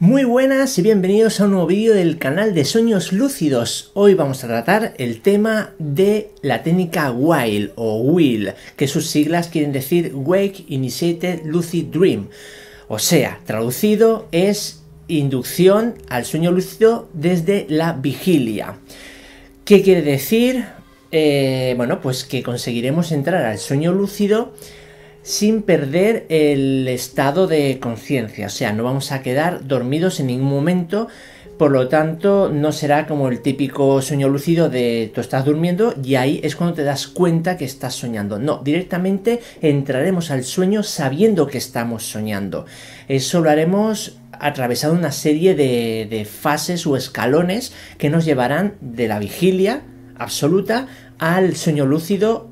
Muy buenas y bienvenidos a un nuevo vídeo del canal de Sueños Lúcidos. Hoy vamos a tratar el tema de la técnica WHILE o WILL, que sus siglas quieren decir Wake Initiated Lucid Dream. O sea, traducido es inducción al sueño lúcido desde la vigilia. ¿Qué quiere decir? Eh, bueno, pues que conseguiremos entrar al sueño lúcido sin perder el estado de conciencia, o sea, no vamos a quedar dormidos en ningún momento, por lo tanto no será como el típico sueño lúcido de tú estás durmiendo y ahí es cuando te das cuenta que estás soñando, no, directamente entraremos al sueño sabiendo que estamos soñando, eso lo haremos atravesando una serie de, fases o escalones que nos llevarán de la vigilia absoluta al sueño lúcido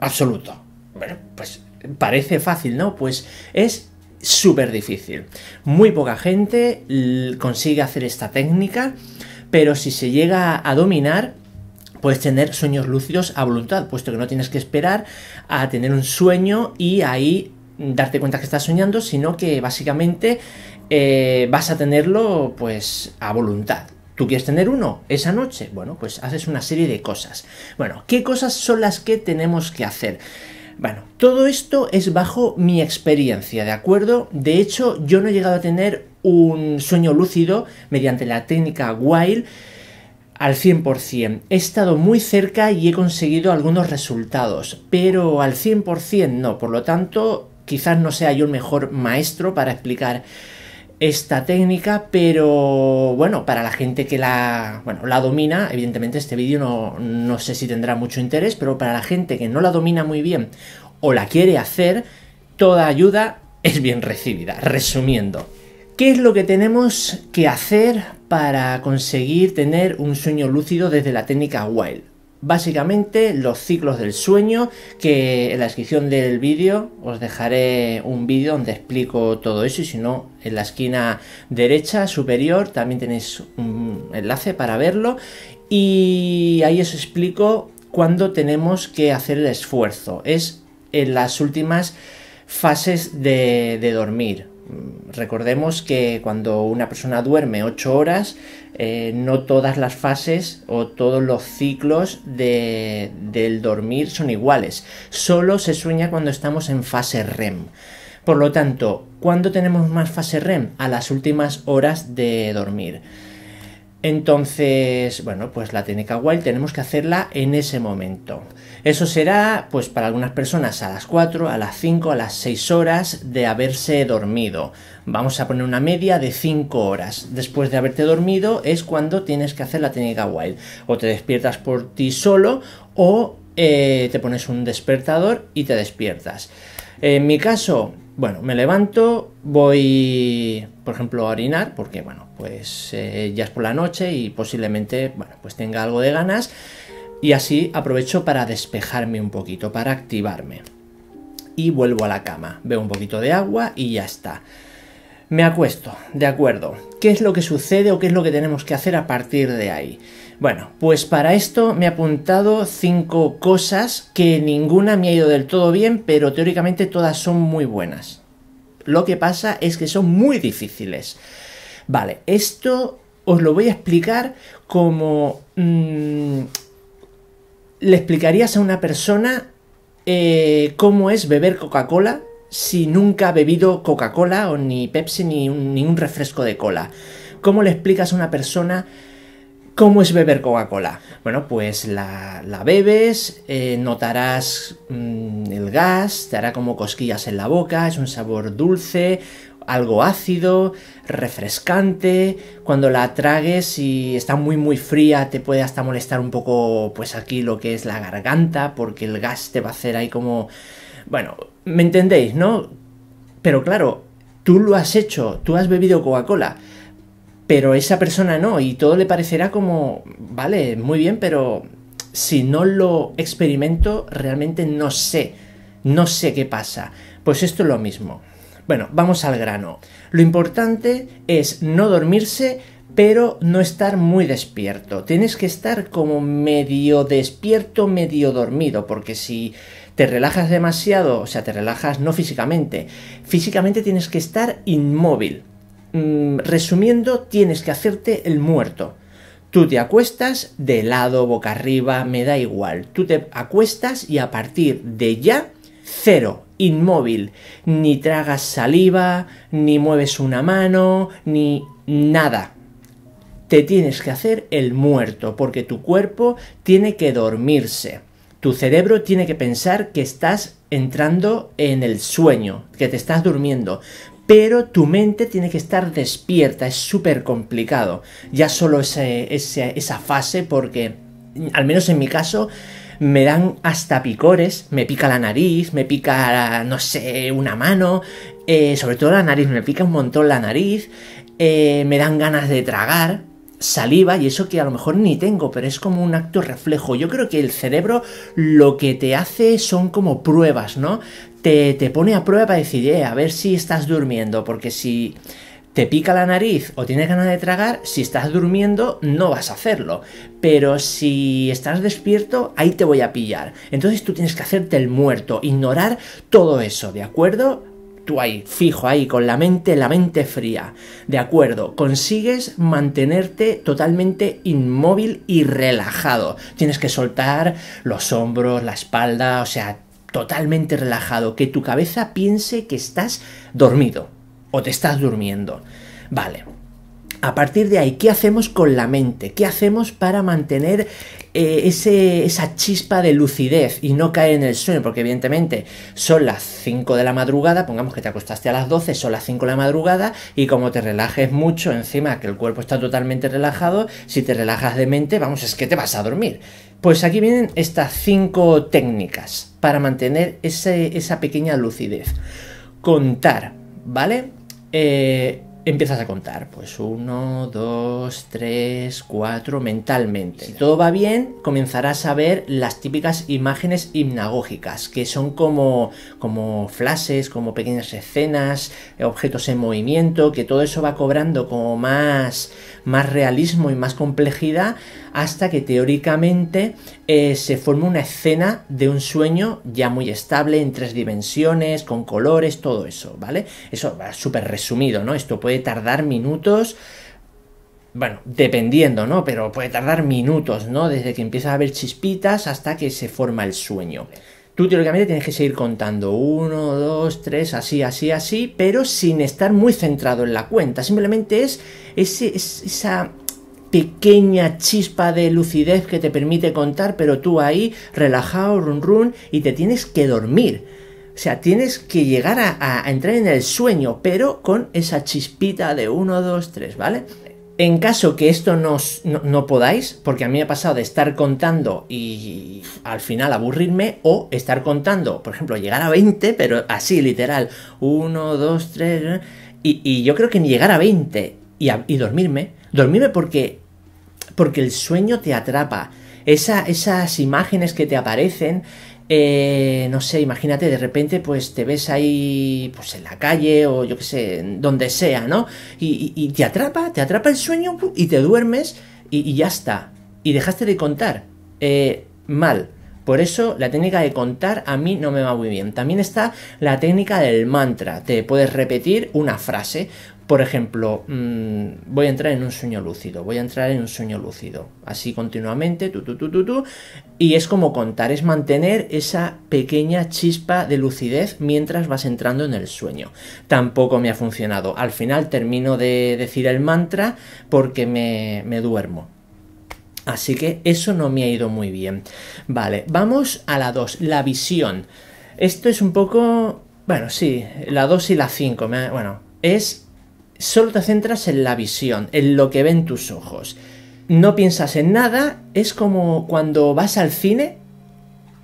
absoluto. Bueno, pues parece fácil, ¿no? Pues es súper difícil. Muy poca gente consigue hacer esta técnica, pero si se llega a dominar, puedes tener sueños lúcidos a voluntad, puesto que no tienes que esperar a tener un sueño y ahí darte cuenta que estás soñando, sino que básicamente eh, vas a tenerlo pues a voluntad. ¿Tú quieres tener uno esa noche? Bueno, pues haces una serie de cosas. Bueno, ¿qué cosas son las que tenemos que hacer? Bueno, todo esto es bajo mi experiencia, ¿de acuerdo? De hecho, yo no he llegado a tener un sueño lúcido mediante la técnica Wild al 100%. He estado muy cerca y he conseguido algunos resultados, pero al 100% no, por lo tanto, quizás no sea yo el mejor maestro para explicar esta técnica, pero bueno, para la gente que la, bueno, la domina, evidentemente este vídeo no, no sé si tendrá mucho interés, pero para la gente que no la domina muy bien o la quiere hacer, toda ayuda es bien recibida. Resumiendo, ¿qué es lo que tenemos que hacer para conseguir tener un sueño lúcido desde la técnica Wild? básicamente los ciclos del sueño, que en la descripción del vídeo os dejaré un vídeo donde explico todo eso y si no, en la esquina derecha superior también tenéis un enlace para verlo y ahí os explico cuándo tenemos que hacer el esfuerzo. Es en las últimas fases de, de dormir. Mm, recordemos que cuando una persona duerme 8 horas, eh, no todas las fases o todos los ciclos de, del dormir son iguales. Solo se sueña cuando estamos en fase REM. Por lo tanto, ¿cuándo tenemos más fase REM? A las últimas horas de dormir. Entonces, bueno, pues la técnica Wild tenemos que hacerla en ese momento. Eso será, pues para algunas personas a las 4, a las 5, a las 6 horas de haberse dormido. Vamos a poner una media de 5 horas. Después de haberte dormido es cuando tienes que hacer la técnica Wild. O te despiertas por ti solo o eh, te pones un despertador y te despiertas. En mi caso, bueno, me levanto, voy, por ejemplo, a orinar, porque, bueno, pues eh, ya es por la noche y posiblemente, bueno, pues tenga algo de ganas. Y así aprovecho para despejarme un poquito, para activarme. Y vuelvo a la cama, veo un poquito de agua y ya está. Me acuesto, de acuerdo. ¿Qué es lo que sucede o qué es lo que tenemos que hacer a partir de ahí? Bueno, pues para esto me he apuntado cinco cosas que ninguna me ha ido del todo bien, pero teóricamente todas son muy buenas. Lo que pasa es que son muy difíciles. Vale, esto os lo voy a explicar como mm, le explicarías a una persona eh, cómo es beber Coca-Cola si nunca ha bebido Coca-Cola o ni Pepsi ni ni un refresco de cola. ¿Cómo le explicas a una persona ¿Cómo es beber Coca-Cola? Bueno, pues la, bebes, eh, notarás mm, el gas, te hará como cosquillas en la boca, es un sabor dulce, algo ácido, refrescante. Cuando la tragues y está muy muy fría te puede hasta molestar un poco pues aquí lo que es la garganta porque el gas te va a hacer ahí como... Bueno, ¿me entendéis, no? Pero claro, tú lo has hecho, tú has bebido Coca-Cola pero esa persona no, y todo le parecerá como, vale, muy bien, pero si no lo experimento, realmente no sé, no sé qué pasa. Pues esto es lo mismo. Bueno, vamos al grano. Lo importante es no dormirse, pero no estar muy despierto. Tienes que estar como medio despierto, medio dormido, porque si te relajas demasiado, o sea, te relajas no físicamente, físicamente tienes que estar inmóvil. Mm, resumiendo, tienes que hacerte el muerto. Tú te acuestas de lado, boca arriba, me da igual. Tú te acuestas y a partir de ya, cero, inmóvil. Ni tragas saliva, ni mueves una mano, ni nada. Te tienes que hacer el muerto, porque tu cuerpo tiene que dormirse. Tu cerebro tiene que pensar que estás entrando en el sueño, que te estás durmiendo pero tu mente tiene que estar despierta, es súper complicado. Ya solo esa fase, porque al menos en mi caso, me dan hasta picores, me pica la nariz, me pica, no sé, una mano, eh, sobre todo la nariz, me pica un montón la nariz, eh, me dan ganas de tragar saliva y eso que a lo mejor ni tengo, pero es como un acto reflejo. Yo creo que el cerebro lo que te hace son como pruebas, ¿no? te, pone a prueba para decir, eh, a ver si estás durmiendo, porque si te pica la nariz o tienes ganas de tragar, si estás durmiendo no vas a hacerlo. Pero si estás despierto, ahí te voy a pillar. Entonces tú tienes que hacerte el muerto, ignorar todo eso, ¿de acuerdo? Tú ahí, fijo ahí, con la mente, la mente fría. De acuerdo, consigues mantenerte totalmente inmóvil y relajado. Tienes que soltar los hombros, la espalda, o sea, totalmente relajado, que tu cabeza piense que estás dormido o te estás durmiendo. Vale. A partir de ahí, ¿qué hacemos con la mente? ¿Qué hacemos para mantener eh, ese, esa chispa de lucidez y no caer en el sueño? Porque evidentemente son las 5 de la madrugada, pongamos que te acostaste a las 12, son las 5 de la madrugada y como te relajes mucho encima, que el cuerpo está totalmente relajado, si te relajas de mente, vamos, es que te vas a dormir. Pues aquí vienen estas cinco técnicas para mantener esa pequeña lucidez. Contar, ¿vale? Eh, empiezas a contar, pues uno, dos, tres, cuatro, mentalmente. Si todo va bien, comenzarás a ver las típicas imágenes hipnagógicas, que son como, como flashes, como pequeñas escenas, eh, objetos en movimiento, que todo eso va cobrando como más, más realismo y más complejidad, hasta que teóricamente eh, se forma una escena de un sueño ya muy estable, en tres dimensiones, con colores, todo eso, ¿vale? Eso va súper resumido, ¿no? Esto puede tardar minutos. Bueno, dependiendo, ¿no? Pero puede tardar minutos, ¿no? Desde que empiezas a ver chispitas hasta que se forma el sueño. Tú teóricamente tienes que seguir contando uno dos tres así, así, así, pero sin estar muy centrado en la cuenta. Simplemente es ese, esa pequeña chispa de lucidez que te permite contar, pero tú ahí, relajado, run run, y te tienes que dormir. O sea, tienes que llegar a, entrar en el sueño, pero con esa chispita de 1, 2, 3, ¿vale? En caso que esto no, no, podáis, porque a mí me ha pasado de estar contando y al final aburrirme, o estar contando, por ejemplo, llegar a 20, pero así, literal, 1, 2, 3, y, yo creo que ni llegar a 20 y dormirme, dormirme porque porque el sueño te atrapa. esas imágenes que te aparecen, eh, no sé, imagínate, de repente pues te ves ahí pues en la calle o yo qué sé, donde sea, ¿no? Y, te atrapa, te atrapa el sueño y te duermes y, ya está. Y dejaste de contar. Eh, mal. Por eso la técnica de contar a mí no me va muy bien. También está la técnica del mantra. Te puedes repetir una frase. Por ejemplo, mm, voy a entrar en un sueño lúcido, voy a entrar en un sueño lúcido, así continuamente, tú, tú, tú, tú. y es como contar, es mantener esa pequeña chispa de lucidez mientras vas entrando en el sueño. Tampoco me ha funcionado. Al final termino de decir el mantra porque me, me duermo. Así que eso no me ha ido muy bien. Vale, vamos a la 2, la visión. Esto es un poco... Bueno, sí, la 2 y la 5. Bueno, es solo te centras en la visión, en lo que ven tus ojos. No piensas en nada, es como cuando vas al cine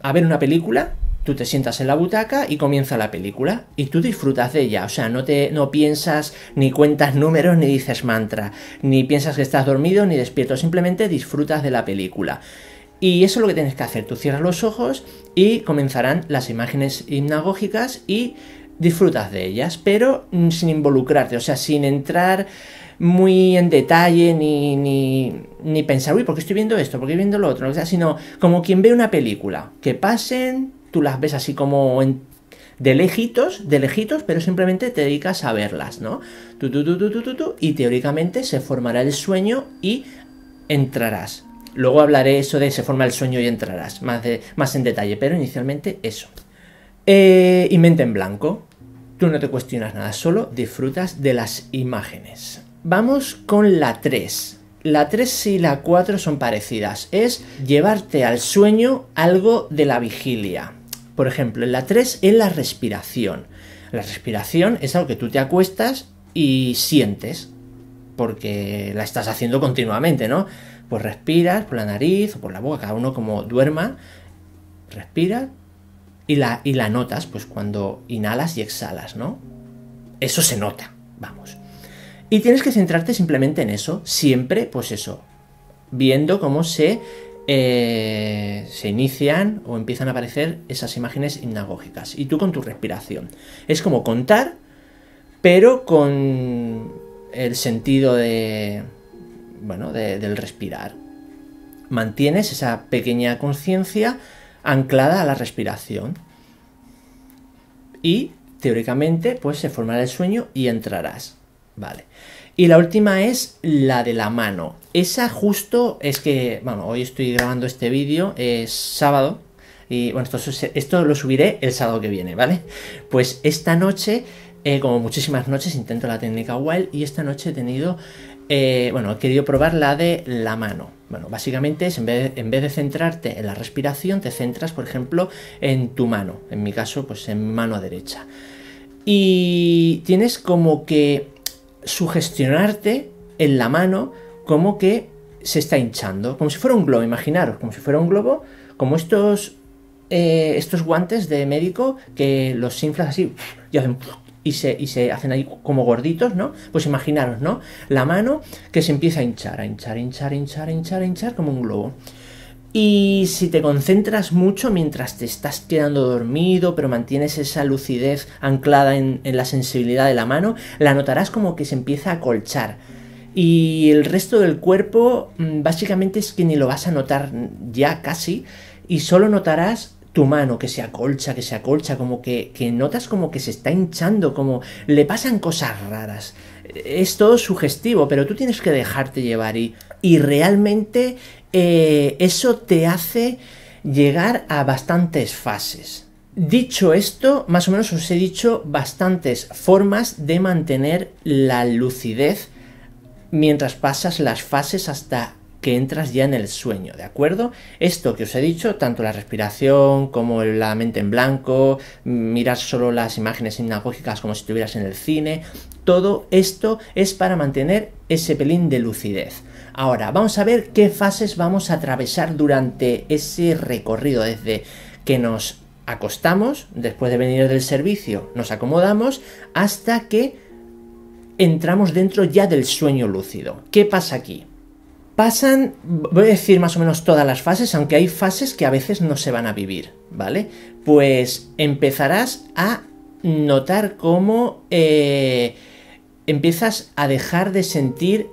a ver una película, tú te sientas en la butaca y comienza la película y tú disfrutas de ella, o sea, no te no piensas ni cuentas números ni dices mantra, ni piensas que estás dormido ni despierto, simplemente disfrutas de la película. Y eso es lo que tienes que hacer, tú cierras los ojos y comenzarán las imágenes hipnagógicas y disfrutas de ellas, pero mm, sin involucrarte, o sea, sin entrar muy en detalle ni, ni, ni pensar, uy, ¿por qué estoy viendo esto? ¿Por qué estoy viendo lo otro? O sea, sino como quien ve una película, que pasen, tú las ves así como de lejitos, de lejitos, pero simplemente te dedicas a verlas, ¿no? Tú, y teóricamente se formará el sueño y entrarás. Luego hablaré eso de se forma el sueño y entrarás, más, de, más en detalle, pero inicialmente eso. Eh, y mente en blanco. Tú no te cuestionas nada, solo disfrutas de las imágenes. Vamos con la 3. La 3 y la 4 son parecidas. Es llevarte al sueño algo de la vigilia. Por ejemplo, en la 3 es la respiración. La respiración es algo que tú te acuestas y sientes, porque la estás haciendo continuamente, ¿no? Pues respiras por la nariz o por la boca, cada uno como duerma, respira y la, y la notas pues cuando inhalas y exhalas, ¿no? Eso se nota, vamos. Y tienes que centrarte simplemente en eso, siempre pues eso, viendo cómo se, eh, se inician o empiezan a aparecer esas imágenes hipnagógicas. Y tú con tu respiración. Es como contar, pero con el sentido de, bueno, del respirar. Mantienes esa pequeña conciencia anclada a la respiración. Y teóricamente, pues se formará el sueño y entrarás. Vale. Y la última es la de la mano. Esa justo es que, bueno, hoy estoy grabando este vídeo, es sábado. Y bueno, esto, esto lo subiré el sábado que viene, ¿vale? Pues esta noche eh, como muchísimas noches intento la técnica wild y esta noche he tenido eh, bueno, he querido probar la de la mano. Bueno, básicamente es en vez, de centrarte en la respiración, te centras, por ejemplo, en tu mano. En mi caso, pues en mano derecha. Y tienes como que sugestionarte en la mano como que se está hinchando, como si fuera un globo, imaginaros, como si fuera un globo, como estos, eh, estos guantes de médico que los inflas así y hacen y se, hacen ahí como gorditos, ¿no? Pues imaginaros, ¿no? La mano que se empieza a hinchar, a hinchar, a hinchar, a hinchar, a hinchar, a hinchar como un globo. Y si te concentras mucho mientras te estás quedando dormido, pero mantienes esa lucidez anclada en, en, la sensibilidad de la mano, la notarás como que se empieza a colchar. Y el resto del cuerpo mm, básicamente es que ni lo vas a notar ya casi, y solo notarás tu mano que se acolcha, que se acolcha, como que, que notas como que se está hinchando, como le pasan cosas raras. Es todo sugestivo, pero tú tienes que dejarte llevar y, y realmente eh, eso te hace llegar a bastantes fases. Dicho esto, más o menos os he dicho bastantes formas de mantener la lucidez mientras pasas las fases hasta que entras ya en el sueño, ¿de acuerdo? Esto que os he dicho, tanto la respiración como la mente en blanco, mirar solo las imágenes sinagógicas como si estuvieras en el cine, todo esto es para mantener ese pelín de lucidez. Ahora, vamos a ver qué fases vamos a atravesar durante ese recorrido desde que nos acostamos, después de venir del servicio, nos acomodamos hasta que entramos dentro ya del sueño lúcido. ¿Qué pasa aquí? Pasan, voy a decir más o menos todas las fases, aunque hay fases que a veces no se van a vivir, ¿vale? Pues empezarás a notar cómo eh, empiezas a dejar de sentir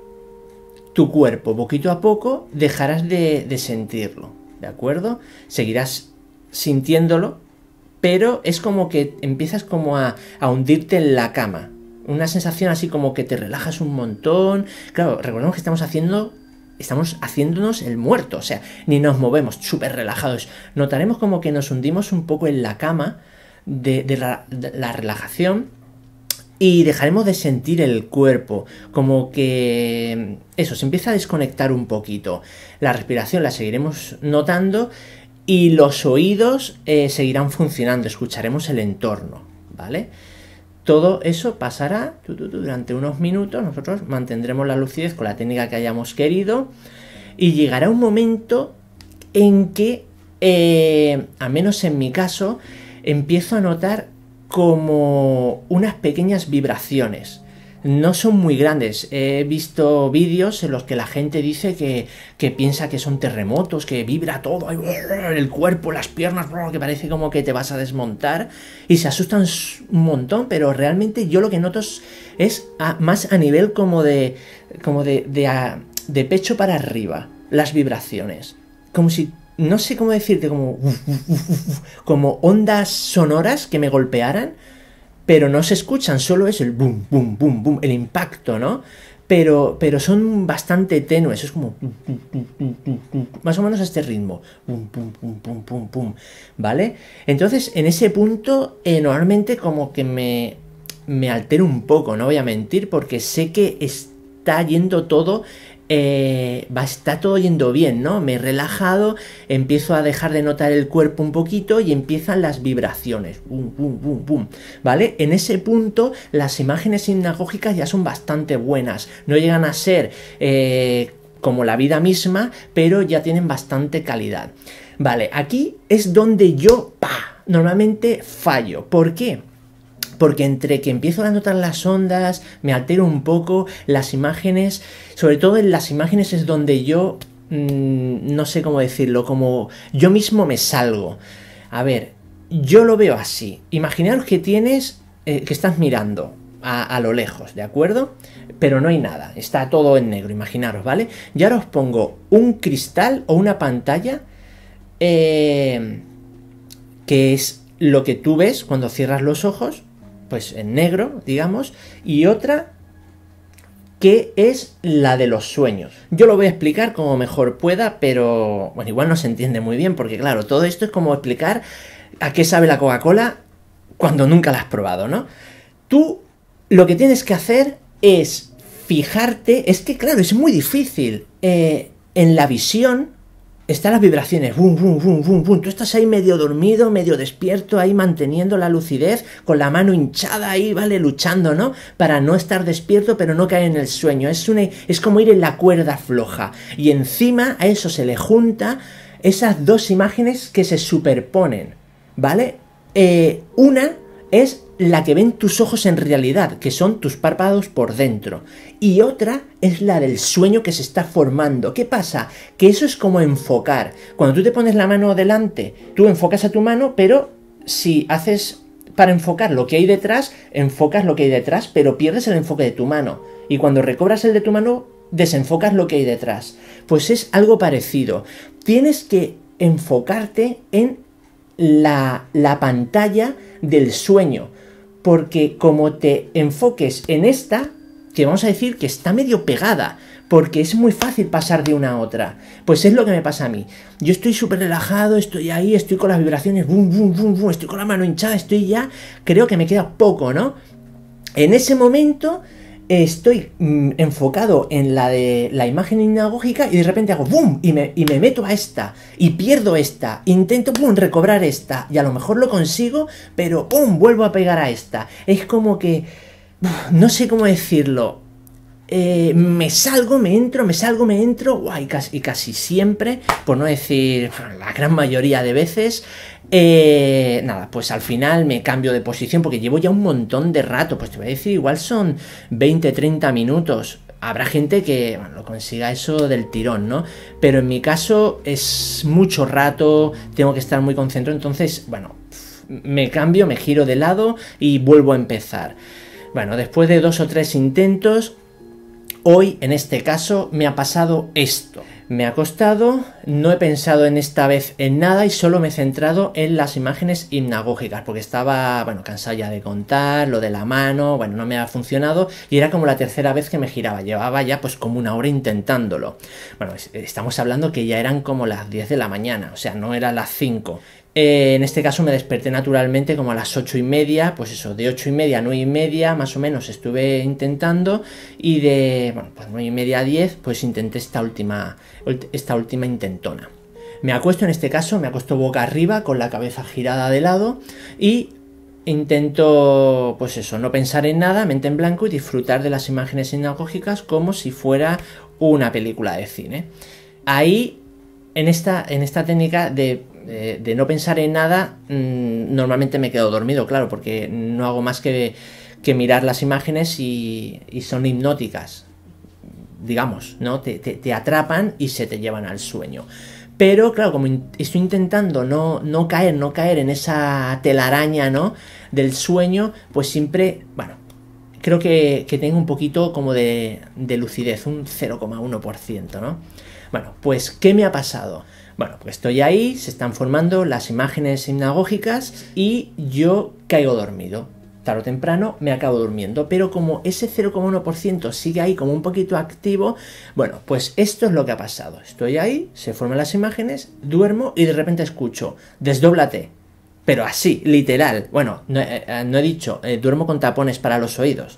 tu cuerpo. Poquito a poco dejarás de, sentirlo, ¿de acuerdo? Seguirás sintiéndolo, pero es como que empiezas como a, a, hundirte en la cama. Una sensación así como que te relajas un montón. Claro, recordemos que estamos haciendo estamos haciéndonos el muerto, o sea, ni nos movemos súper relajados. Notaremos como que nos hundimos un poco en la cama de, la, relajación y dejaremos de sentir el cuerpo, como que eso, se empieza a desconectar un poquito. La respiración la seguiremos notando y los oídos eh, seguirán funcionando, escucharemos el entorno, ¿vale? Todo eso pasará durante unos minutos, nosotros mantendremos la lucidez con la técnica que hayamos querido y llegará un momento en que, eh, al menos en mi caso, empiezo a notar como unas pequeñas vibraciones no son muy grandes. He visto vídeos en los que la gente dice que, que piensa que son terremotos, que vibra todo, el cuerpo, las piernas, que parece como que te vas a desmontar y se asustan un montón, pero realmente yo lo que noto es, más a nivel como de, como de, de, pecho para arriba, las vibraciones. Como si no sé cómo decirte, como, como ondas sonoras que me golpearan, pero no se escuchan, solo es el boom, boom, boom, boom, el impacto, ¿no? Pero, pero son bastante tenues, es como más o menos a este ritmo, ¿vale? Entonces, en ese punto, eh, normalmente como que me, me altero un poco, no voy a mentir, porque sé que está yendo todo eh, está todo yendo bien, ¿no? Me he relajado, empiezo a dejar de notar el cuerpo un poquito y empiezan las vibraciones. ¿Vale? En ese punto, las imágenes sinagógicas ya son bastante buenas. No llegan a ser eh, como la vida misma, pero ya tienen bastante calidad. Vale, aquí es donde yo, pa, normalmente fallo. ¿Por qué? porque entre que empiezo a notar las ondas, me altero un poco, las imágenes, sobre todo en las imágenes es donde yo, mm, no sé cómo decirlo, como yo mismo me salgo. A ver, yo lo veo así. Imaginaros que tienes, eh, que estás mirando a, lo lejos, ¿de acuerdo? Pero no hay nada, está todo en negro, imaginaros, ¿vale? Y ahora os pongo un cristal o una pantalla eh, que es lo que tú ves cuando cierras los ojos pues en negro, digamos, y otra que es la de los sueños. Yo lo voy a explicar como mejor pueda, pero bueno, igual no se entiende muy bien, porque claro, todo esto es como explicar a qué sabe la Coca-Cola cuando nunca la has probado, ¿no? Tú lo que tienes que hacer es fijarte, es que claro, es muy difícil, eh, en la visión están las vibraciones, bum, Tú estás ahí medio dormido, medio despierto, ahí manteniendo la lucidez, con la mano hinchada ahí, ¿vale? Luchando, ¿no? Para no estar despierto, pero no caer en el sueño. Es, una, es como ir en la cuerda floja. Y encima a eso se le junta esas dos imágenes que se superponen, ¿vale? Eh, una es la que ven tus ojos en realidad, que son tus párpados por dentro. Y otra es la del sueño que se está formando. ¿Qué pasa? Que eso es como enfocar. Cuando tú te pones la mano delante, tú enfocas a tu mano, pero si haces para enfocar lo que hay detrás, enfocas lo que hay detrás, pero pierdes el enfoque de tu mano. Y cuando recobras el de tu mano, desenfocas lo que hay detrás. Pues es algo parecido. Tienes que enfocarte en la, la pantalla del sueño porque como te enfoques en esta, que vamos a decir que está medio pegada, porque es muy fácil pasar de una a otra. Pues es lo que me pasa a mí. Yo estoy súper relajado, estoy ahí, estoy con las vibraciones, estoy con la mano hinchada, estoy ya, creo que me queda poco, ¿no? En ese momento estoy mm, enfocado en la de la imagen inagógica y de repente hago ¡boom! Y me, meto a esta, y pierdo esta, intento ¡boom! recobrar esta, y a lo mejor lo consigo, pero ¡boom! vuelvo a pegar a esta. Es como que, no sé cómo decirlo, eh, me salgo, me entro, me salgo, me entro, y casi, siempre, por no decir la gran mayoría de veces, eh, nada, pues al final me cambio de posición porque llevo ya un montón de rato, pues te voy a decir, igual son 20, 30 minutos. Habrá gente que lo consiga eso del tirón, ¿no? Pero en mi caso es mucho rato, tengo que estar muy concentrado, entonces, bueno, me cambio, me giro de lado y vuelvo a empezar. Bueno, después de dos o tres intentos, Hoy, en este caso, me ha pasado esto. Me ha costado, no he pensado en esta vez en nada y solo me he centrado en las imágenes hipnagógicas, porque estaba, bueno, cansada ya de contar, lo de la mano, bueno, no me ha funcionado y era como la tercera vez que me giraba, llevaba ya pues como una hora intentándolo. Bueno, estamos hablando que ya eran como las 10 de la mañana, o sea, no era las 5. Eh, en este caso me desperté naturalmente como a las ocho y media, pues eso, de ocho y media a 9 y media más o menos estuve intentando y de, bueno, pues y media a 10 pues intenté esta última, esta última intentona. Me acuesto en este caso, me acuesto boca arriba con la cabeza girada de lado y intento, pues eso, no pensar en nada, mente en blanco y disfrutar de las imágenes sinagógicas como si fuera una película de cine. Ahí, en esta, en esta técnica de de, no pensar en nada, mm, normalmente me quedo dormido, claro, porque no hago más que, que mirar las imágenes y, son hipnóticas, digamos, ¿no? Te, atrapan y se te llevan al sueño. Pero claro, como estoy intentando no, no caer, no caer en esa telaraña, ¿no? Del sueño, pues siempre, bueno, creo que, tengo un poquito como de, de lucidez, un 0,1%, ¿no? Bueno, pues, ¿qué me ha pasado? Bueno, pues estoy ahí, se están formando las imágenes sinagógicas y yo caigo dormido. Tarde o temprano me acabo durmiendo, pero como ese 0,1% sigue ahí como un poquito activo, bueno, pues esto es lo que ha pasado. Estoy ahí, se forman las imágenes, duermo y de repente escucho, desdóblate, pero así, literal. Bueno, no, eh, eh, he dicho, eh, duermo con tapones para los oídos.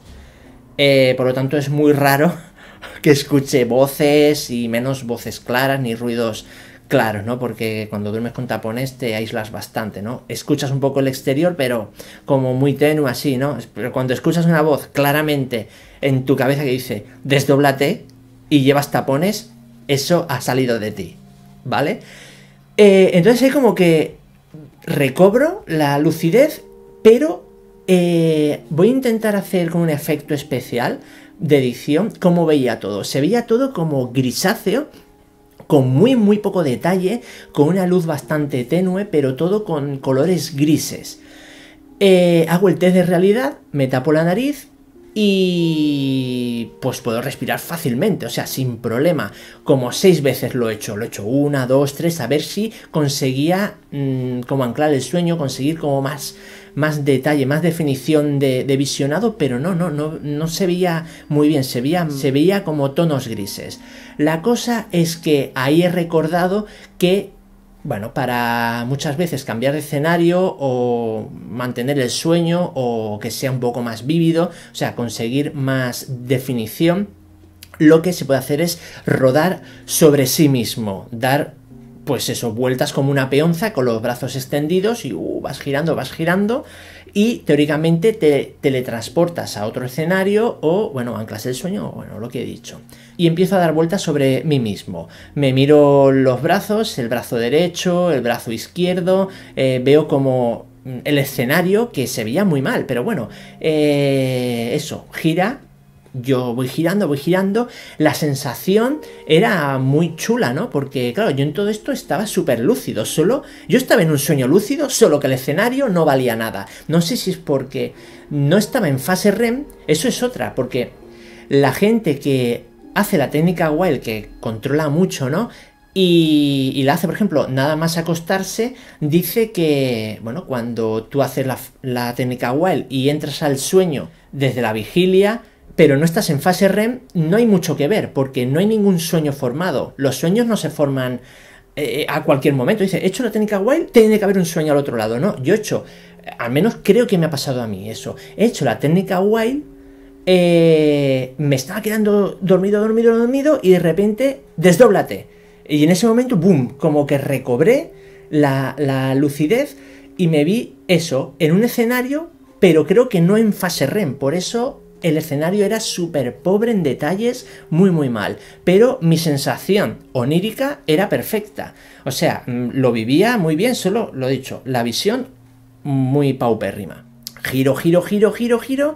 por lo tanto, es muy raro que escuche voces y menos voces claras ni ruidos claros, ¿no? Porque cuando duermes con tapones te aíslas bastante, ¿no? Escuchas un poco el exterior, pero como muy tenue así, ¿no? Pero cuando escuchas una voz claramente en tu cabeza que dice, desdóblate y llevas tapones, eso ha salido de ti, ¿vale? entonces hay como que recobro la lucidez, pero eh, voy a intentar hacer con un efecto especial de edición cómo veía todo. Se veía todo como grisáceo, con muy muy poco detalle, con una luz bastante tenue, pero todo con colores grises. Eh, hago el test de realidad, me tapo la nariz, y pues puedo respirar fácilmente, o sea, sin problema. Como seis veces lo he hecho, lo he hecho una, dos, tres, a ver si conseguía mm, como anclar el sueño, conseguir como más, más detalle, más definición de, de, visionado, pero no, no, no, no se veía muy bien, se veía, se veía como tonos grises. La cosa es que ahí he recordado que bueno, para muchas veces cambiar de escenario o mantener el sueño o que sea un poco más vívido, o sea, conseguir más definición, lo que se puede hacer es rodar sobre sí mismo, dar pues eso, vueltas como una peonza con los brazos extendidos y uh, vas girando, vas girando y teóricamente te teletransportas a otro escenario o, bueno, anclas el sueño, o, bueno, lo que he dicho. Y empiezo a dar vueltas sobre mí mismo. Me miro los brazos, el brazo derecho, el brazo izquierdo, eh, veo como mm, el escenario que se veía muy mal, pero bueno, eh, eso, gira yo voy girando, voy girando, la sensación era muy chula, ¿no? Porque, claro, yo en todo esto estaba súper lúcido, solo yo estaba en un sueño lúcido, solo que el escenario no valía nada. No sé si es porque no estaba en fase REM, eso es otra, porque la gente que hace la técnica wild, que controla mucho, ¿no? Y, y, la hace, por ejemplo, nada más acostarse, dice que, bueno, cuando tú haces la, la técnica Wild y entras al sueño desde la vigilia, pero no estás en fase REM, no hay mucho que ver, porque no hay ningún sueño formado. Los sueños no se forman eh, eh, a cualquier momento. Dice, he hecho la técnica wild, tiene que haber un sueño al otro lado. No, yo he hecho, al menos creo que me ha pasado a mí eso. He hecho la técnica wild, eh, me estaba quedando dormido, dormido, dormido, y de repente desdóblate. Y en ese momento, boom, como que recobré la, la lucidez y me vi eso en un escenario, pero creo que no en fase REM. Por eso el escenario era súper pobre en detalles, muy muy mal, pero mi sensación onírica era perfecta. O sea, mm, lo vivía muy bien, solo lo he dicho, la visión muy paupérrima. Giro, giro, giro, giro, giro.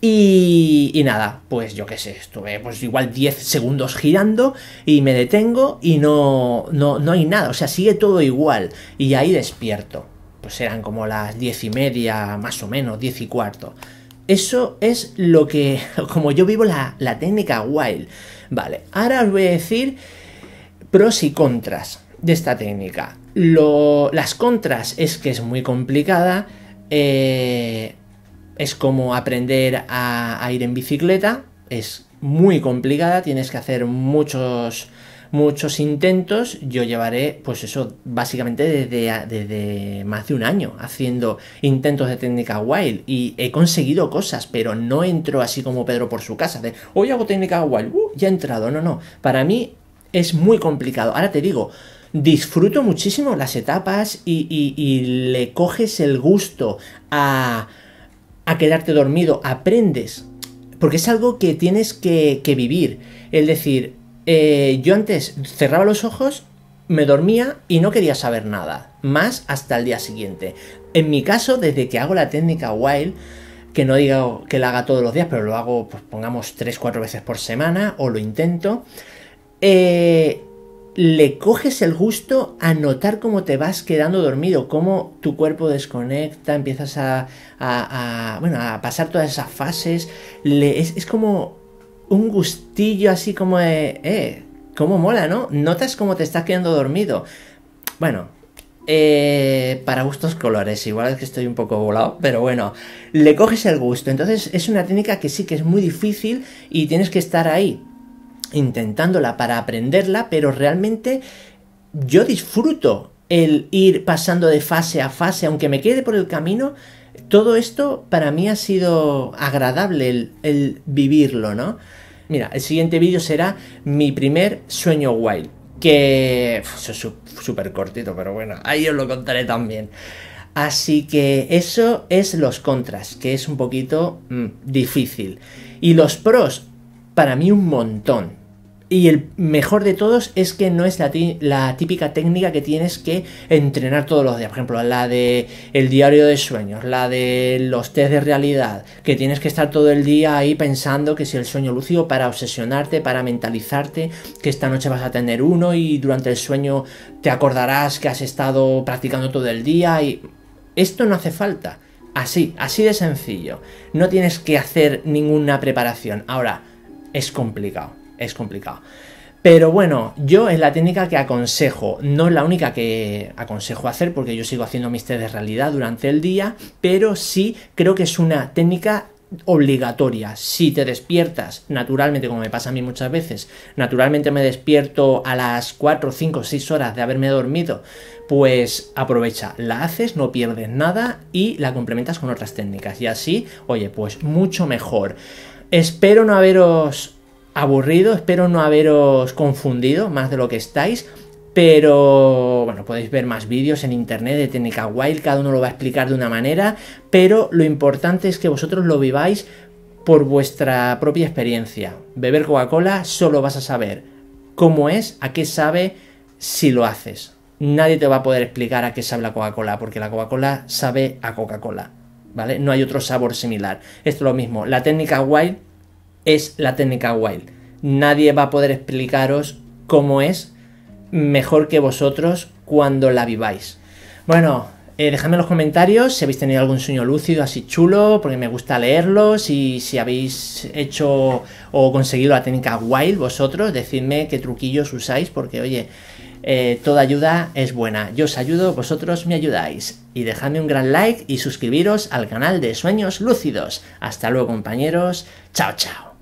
Y, nada, pues yo qué sé, estuve pues igual 10 segundos girando y me detengo y no, no, no hay nada, o sea, sigue todo igual y ahí despierto. Pues eran como las 10 y media, más o menos, diez y cuarto. Eso es lo que, como yo vivo la, técnica wild. Vale, ahora os voy a decir pros y contras de esta técnica. las contras es que es muy complicada, eh, es como aprender a ir en bicicleta, es muy complicada, tienes que hacer muchos muchos intentos, yo llevaré, pues eso, básicamente desde, desde más de un año haciendo intentos de técnica wild y he conseguido cosas, pero no entro así como Pedro por su casa, de hoy hago técnica wild, uh, ya he entrado, no, no, para mí es muy complicado. Ahora te digo, disfruto muchísimo las etapas y, le coges el gusto a, a quedarte dormido, aprendes, porque es algo que tienes que, vivir, es decir, eh, yo antes cerraba los ojos, me dormía y no quería saber nada, más hasta el día siguiente. En mi caso, desde que hago la técnica Wild, que no digo que la haga todos los días, pero lo hago, pues pongamos, 3-4 veces por semana o lo intento, eh, le coges el gusto a notar cómo te vas quedando dormido, cómo tu cuerpo desconecta, empiezas a, pasar todas esas fases, es como un gustillo así como de, eh, cómo mola, ¿no? Notas cómo te estás quedando dormido. Bueno, eh, para gustos colores, igual es que estoy un poco volado, pero bueno, le coges el gusto. Entonces es una técnica que sí que es muy difícil y tienes que estar ahí intentándola para aprenderla, pero realmente yo disfruto el ir pasando de fase a fase, aunque me quede por el camino, todo esto para mí ha sido agradable el vivirlo, ¿no? Mira, el siguiente vídeo será mi primer sueño wild. Que es súper cortito, pero bueno, ahí os lo contaré también. Así que eso es los contras, que es un poquito mm, difícil. Y los pros, para mí un montón y el mejor de todos es que no es la, típica técnica que tienes que entrenar todos los días. Por ejemplo, la de el diario de sueños, la de los test de realidad, que tienes que estar todo el día ahí pensando que si el sueño lúcido para obsesionarte, para mentalizarte, que esta noche vas a tener uno y durante el sueño te acordarás que has estado practicando todo el día y esto no hace falta. Así, así de sencillo. No tienes que hacer ninguna preparación. Ahora, es complicado es complicado. Pero bueno, yo es la técnica que aconsejo, no es la única que aconsejo hacer porque yo sigo haciendo mis test de realidad durante el día, pero sí creo que es una técnica obligatoria. Si te despiertas naturalmente, como me pasa a mí muchas veces, naturalmente me despierto a las 4, 5, 6 horas de haberme dormido, pues aprovecha, la haces, no pierdes nada y la complementas con otras técnicas. Y así, oye, pues mucho mejor. Espero no haberos aburrido, espero no haberos confundido más de lo que estáis. Pero bueno, podéis ver más vídeos en internet de técnica wild, cada uno lo va a explicar de una manera, pero lo importante es que vosotros lo viváis por vuestra propia experiencia. Beber Coca-Cola solo vas a saber cómo es, a qué sabe si lo haces. Nadie te va a poder explicar a qué sabe la Coca-Cola, porque la Coca-Cola sabe a Coca-Cola, ¿vale? No hay otro sabor similar. Esto es lo mismo, la técnica wild es la técnica Wild. Nadie va a poder explicaros cómo es mejor que vosotros cuando la viváis. Bueno, eh, dejadme en los comentarios si habéis tenido algún sueño lúcido así chulo, porque me gusta leerlo, si, si habéis hecho o conseguido la técnica Wild vosotros, decidme qué truquillos usáis, porque oye, eh, toda ayuda es buena. Yo os ayudo, vosotros me ayudáis. Y dejadme un gran like y suscribiros al canal de Sueños Lúcidos. Hasta luego compañeros, chao chao.